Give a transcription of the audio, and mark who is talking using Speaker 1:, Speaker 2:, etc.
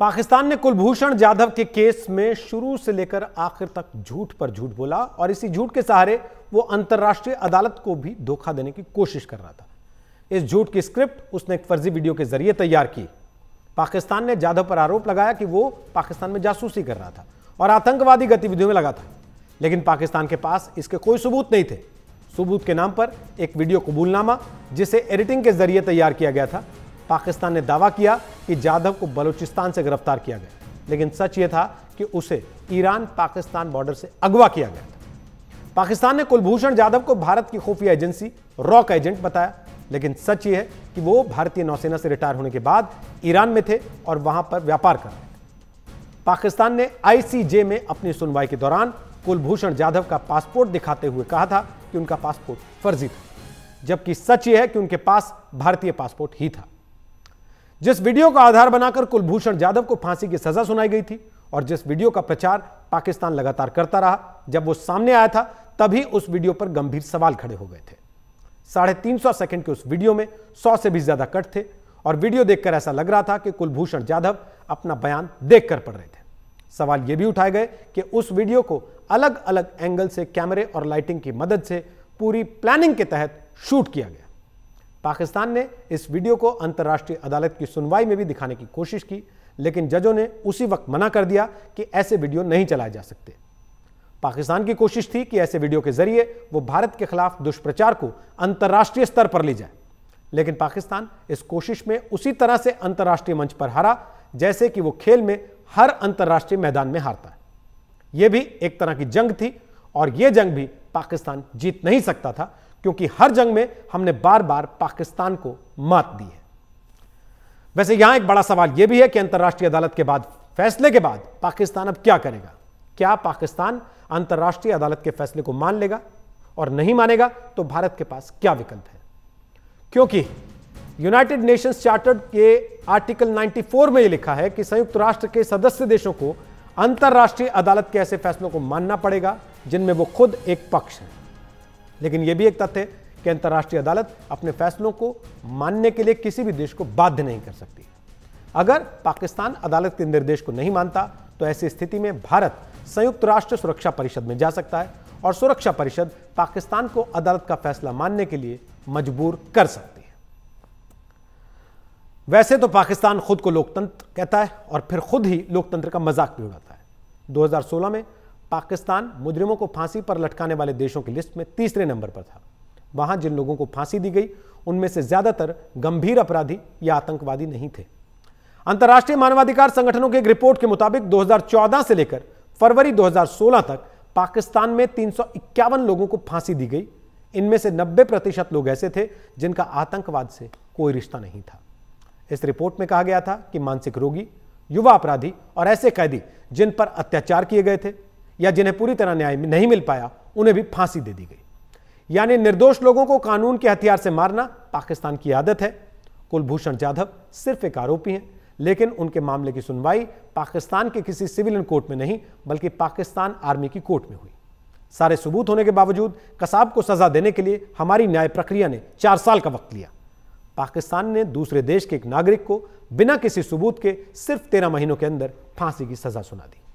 Speaker 1: पाकिस्तान ने कुलभूषण जाधव के केस में शुरू से लेकर आखिर तक झूठ पर झूठ बोला और इसी झूठ के सहारे वो अंतर्राष्ट्रीय अदालत को भी धोखा देने की कोशिश कर रहा था इस झूठ की स्क्रिप्ट उसने एक फर्जी वीडियो के जरिए तैयार की पाकिस्तान ने जाधव पर आरोप लगाया कि वो पाकिस्तान में जासूसी कर रहा था और आतंकवादी गतिविधियों में लगा था लेकिन पाकिस्तान के पास इसके कोई सबूत नहीं थे सबूत के नाम पर एक वीडियो कबूलनामा जिसे एडिटिंग के जरिए तैयार किया गया था पाकिस्तान ने दावा किया कि जाधव को बलूचिस्तान से गिरफ्तार किया गया लेकिन सच यह था कि उसे ईरान पाकिस्तान बॉर्डर से अगवा किया गया था पाकिस्तान ने कुलभूषण जाधव को भारत की खुफिया एजेंसी रॉक एजेंट बताया लेकिन सच यह है कि वो भारतीय नौसेना से रिटायर होने के बाद ईरान में थे और वहां पर व्यापार कर रहे थे पाकिस्तान ने आईसीजे में अपनी सुनवाई के दौरान कुलभूषण जाधव का पासपोर्ट दिखाते हुए कहा था कि उनका पासपोर्ट फर्जी था जबकि सच यह है कि उनके पास भारतीय पासपोर्ट ही था जिस वीडियो का आधार बनाकर कुलभूषण यादव को फांसी की सजा सुनाई गई थी और जिस वीडियो का प्रचार पाकिस्तान लगातार करता रहा जब वो सामने आया था तभी उस वीडियो पर गंभीर सवाल खड़े हो गए थे साढ़े तीन सौ सेकेंड के उस वीडियो में सौ से भी ज्यादा कट थे और वीडियो देखकर ऐसा लग रहा था कि कुलभूषण जाधव अपना बयान देख कर पढ़ रहे थे सवाल यह भी उठाए गए कि उस वीडियो को अलग अलग एंगल से कैमरे और लाइटिंग की मदद से पूरी प्लानिंग के तहत शूट किया गया पाकिस्तान ने इस वीडियो को अंतर्राष्ट्रीय अदालत की सुनवाई में भी दिखाने की कोशिश की लेकिन जजों ने उसी वक्त मना कर दिया कि ऐसे वीडियो नहीं चलाए जा सकते पाकिस्तान की कोशिश थी कि ऐसे वीडियो के जरिए वो भारत के खिलाफ दुष्प्रचार को अंतर्राष्ट्रीय स्तर पर ले जाए लेकिन पाकिस्तान इस कोशिश में उसी तरह से अंतर्राष्ट्रीय मंच पर हारा जैसे कि वो खेल में हर अंतर्राष्ट्रीय मैदान में हारता है यह भी एक तरह की जंग थी और यह जंग भी पाकिस्तान जीत नहीं सकता था क्योंकि हर जंग में हमने बार बार पाकिस्तान को मात दी है वैसे यहां एक बड़ा सवाल यह भी है कि अंतर्राष्ट्रीय अदालत के बाद फैसले के बाद पाकिस्तान अब क्या करेगा क्या पाकिस्तान अंतर्राष्ट्रीय अदालत के फैसले को मान लेगा और नहीं मानेगा तो भारत के पास क्या विकल्प है क्योंकि यूनाइटेड नेशंस चार्टर के आर्टिकल 94 में ये लिखा है कि संयुक्त राष्ट्र के सदस्य देशों को अंतर्राष्ट्रीय अदालत के ऐसे फैसलों को मानना पड़ेगा जिनमें वो खुद एक पक्ष है लेकिन यह भी एक तथ्य है कि अंतर्राष्ट्रीय अदालत अपने फैसलों को मानने के लिए किसी भी देश को बाध्य नहीं कर सकती अगर पाकिस्तान अदालत के निर्देश को नहीं मानता तो ऐसी स्थिति में भारत संयुक्त राष्ट्र सुरक्षा परिषद में जा सकता है और सुरक्षा परिषद पाकिस्तान को अदालत का फैसला मानने के लिए मजबूर कर सकती है वैसे तो पाकिस्तान खुद को लोकतंत्र कहता है और फिर खुद ही लोकतंत्र का मजाक भी उड़ाता है 2016 में पाकिस्तान मुजरिमों को फांसी पर लटकाने वाले देशों की लिस्ट में तीसरे नंबर पर था वहां जिन लोगों को फांसी दी गई उनमें से ज्यादातर गंभीर अपराधी या आतंकवादी नहीं थे अंतर्राष्ट्रीय मानवाधिकार संगठनों की एक रिपोर्ट के मुताबिक 2014 से लेकर फरवरी 2016 तक पाकिस्तान में तीन लोगों को फांसी दी गई इनमें से 90 प्रतिशत लोग ऐसे थे जिनका आतंकवाद से कोई रिश्ता नहीं था इस रिपोर्ट में कहा गया था कि मानसिक रोगी युवा अपराधी और ऐसे कैदी जिन पर अत्याचार किए गए थे या जिन्हें पूरी तरह न्याय नहीं मिल पाया उन्हें भी फांसी दे दी गई यानी निर्दोष लोगों को कानून के हथियार से मारना पाकिस्तान की आदत है कुलभूषण जाधव सिर्फ एक आरोपी हैं लेकिन उनके मामले की सुनवाई पाकिस्तान के किसी सिविलियन कोर्ट में नहीं बल्कि पाकिस्तान आर्मी की कोर्ट में हुई सारे सबूत होने के बावजूद कसाब को सजा देने के लिए हमारी न्याय प्रक्रिया ने चार साल का वक्त लिया पाकिस्तान ने दूसरे देश के एक नागरिक को बिना किसी सबूत के सिर्फ तेरह महीनों के अंदर फांसी की सजा सुना दी